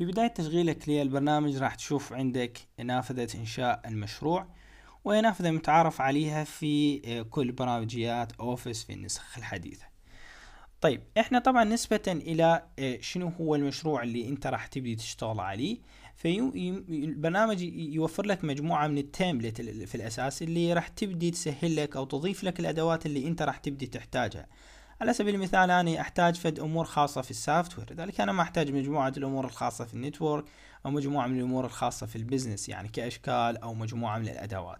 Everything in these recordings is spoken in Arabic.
في بداية تشغيلك للبرنامج راح تشوف عندك نافذة إنشاء المشروع وهي نافذة متعارف عليها في آه، كل برامجيات أوفيس في النسخ الحديثة طيب احنا طبعا نسبة الى آه، شنو هو المشروع اللي انت راح تبدي تشتغل عليه البرنامج يوفر لك مجموعة من التامبلت في الاساس اللي راح تبدي تسهل لك او تضيف لك الادوات اللي انت راح تبدي تحتاجها على سبيل المثال أنا أحتاج فد أمور خاصة في السافت وير لذلك أنا ما أحتاج مجموعة الأمور الخاصة في النتورك أو مجموعة من الأمور الخاصة في البزنس يعني كأشكال أو مجموعة من الأدوات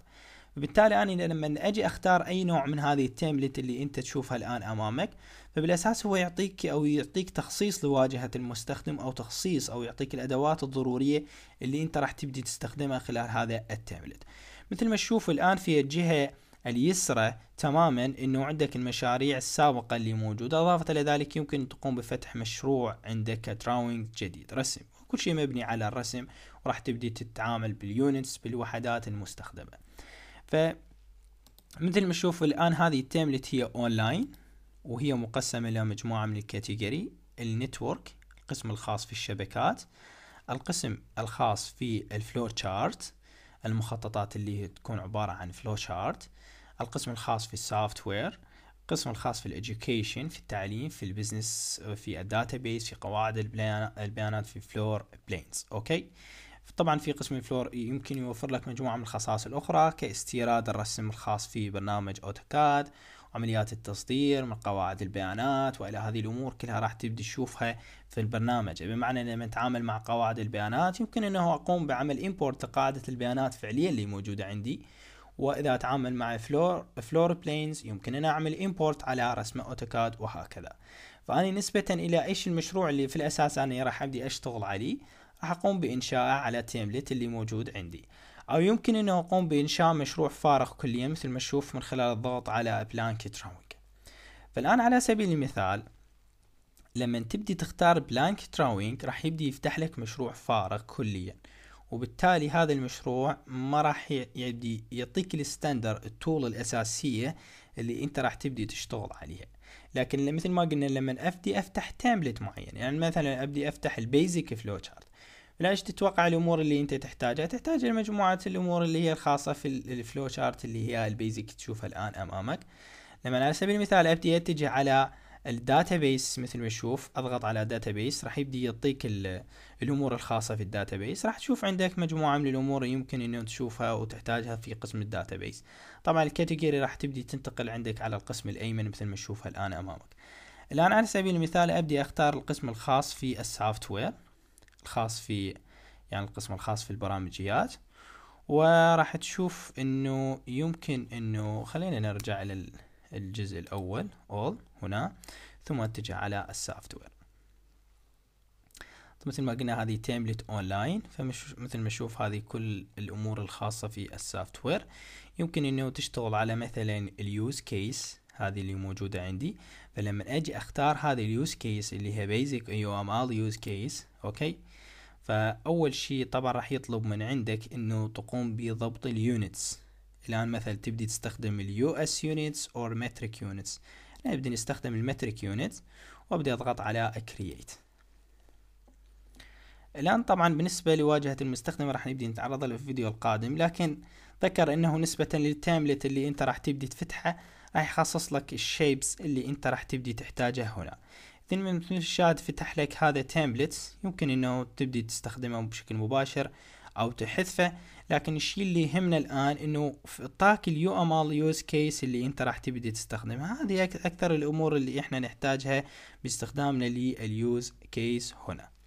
وبالتالي أنا لما أجي أختار أي نوع من هذه التيمبلت اللي أنت تشوفها الآن أمامك فبالأساس هو يعطيك أو يعطيك تخصيص لواجهة المستخدم أو تخصيص أو يعطيك الأدوات الضرورية اللي أنت راح تبدي تستخدمها خلال هذا التيمبلت مثل ما تشوف الآن في الجهة اليسرى تماما انه عندك المشاريع السابقة اللي موجودة اضافة الى ذلك يمكن تقوم بفتح مشروع عندك دراونج جديد رسم كل شيء مبني على الرسم وراح تبدي تتعامل باليونتس بالوحدات المستخدمة ف مثل ما تشوف الان هذه التيملت هي اونلاين وهي مقسمة الى مجموعة من الكاتيجوري النتورك القسم الخاص في الشبكات القسم الخاص في الفلور تشارت المخططات اللي تكون عبارة عن فلو شارت القسم الخاص في السوفت وير القسم الخاص في الادوكيشن في التعليم في البزنس في الداتابيس في قواعد البيانات في فلور بلينز اوكي طبعا في قسم الفلور يمكن يوفر لك مجموعة من الخصائص الأخرى كاستيراد الرسم الخاص في برنامج أوتوكاد عمليات التصدير من قواعد البيانات والى هذه الامور كلها راح تبدي تشوفها في البرنامج بمعنى لما اتعامل مع قواعد البيانات يمكن انه اقوم بعمل امبورت لقاعده البيانات فعليا اللي موجوده عندي واذا اتعامل مع فلور فلور بلينز يمكن ان اعمل امبورت على رسم اوتوكاد وهكذا فاني نسبه الى ايش المشروع اللي في الاساس انا راح ابدي اشتغل عليه راح اقوم بانشائه على تيمليت اللي موجود عندي أو يمكن أنه أقوم بإنشاء مشروع فارغ كليا مثل ما تشوف من خلال الضغط على بلانك تراوينج فالآن على سبيل المثال لما تبدي تختار بلانك تراوينج راح يبدي يفتح لك مشروع فارغ كليا وبالتالي هذا المشروع ما راح يبدي يعطيك الستاندر التول الأساسية اللي انت راح تبدي تشتغل عليها لكن مثل ما قلنا لما ابدي افتح تمبلت معين يعني مثلا ابدي افتح البيزك فلو شارت ايش تتوقع الامور اللي انت تحتاجها تحتاج لمجموعه الامور اللي هي الخاصه في الفلو شارت اللي هي البيزك تشوفها الان امامك لما على سبيل المثال ابدي اتجه على الداتابيس مثل ما تشوف اضغط على داتابيس راح يبدي يعطيك الامور الخاصه في الداتابيس راح تشوف عندك مجموعه من الامور يمكن انه تشوفها وتحتاجها في قسم الداتابيس طبعا الكاتيجوري راح تبدي تنتقل عندك على القسم الايمن مثل ما تشوفها الان امامك الان على سبيل المثال ابدي اختار القسم الخاص في السوفت وير الخاص في يعني القسم الخاص في البرامجيات وراح تشوف انه يمكن انه خلينا نرجع للجزء الاول all هنا ثم اتجه على السوفت وير مثل ما قلنا هذه تيمبلت اونلاين فمثل ما نشوف هذه كل الامور الخاصه في السوفت وير يمكن انه تشتغل على مثلا اليوز كيس هذه اللي موجودة عندي فلما اجي اختار هذه اليوز كيس اللي هي بيزك يو ام ال يوز كيس اوكي فاول شيء طبعا راح يطلب من عندك انه تقوم بضبط اليونتس الان مثلا تبدي تستخدم اليو اس يونتس او متريك يونتس انا ابدي نستخدم المتريك يونتس وابدي اضغط على كرييت الآن طبعا بالنسبة لواجهة المستخدم راح نبدي نتعرض له في الفيديو القادم لكن ذكر أنه نسبة للتاملت اللي أنت راح تبدي تفتحه راح يخصص لك الشيبس اللي انت راح تبدي تحتاجه هنا اذا من الشاهد فتح لك هذا تمبلتس يمكن انه تبدي تستخدمه بشكل مباشر او تحذفه لكن الشيء اللي يهمنا الان انه في اعطاك اليو ام ال يوز كيس اللي انت راح تبدي تستخدمها هذه اكثر الامور اللي احنا نحتاجها باستخدامنا لليوز كيس هنا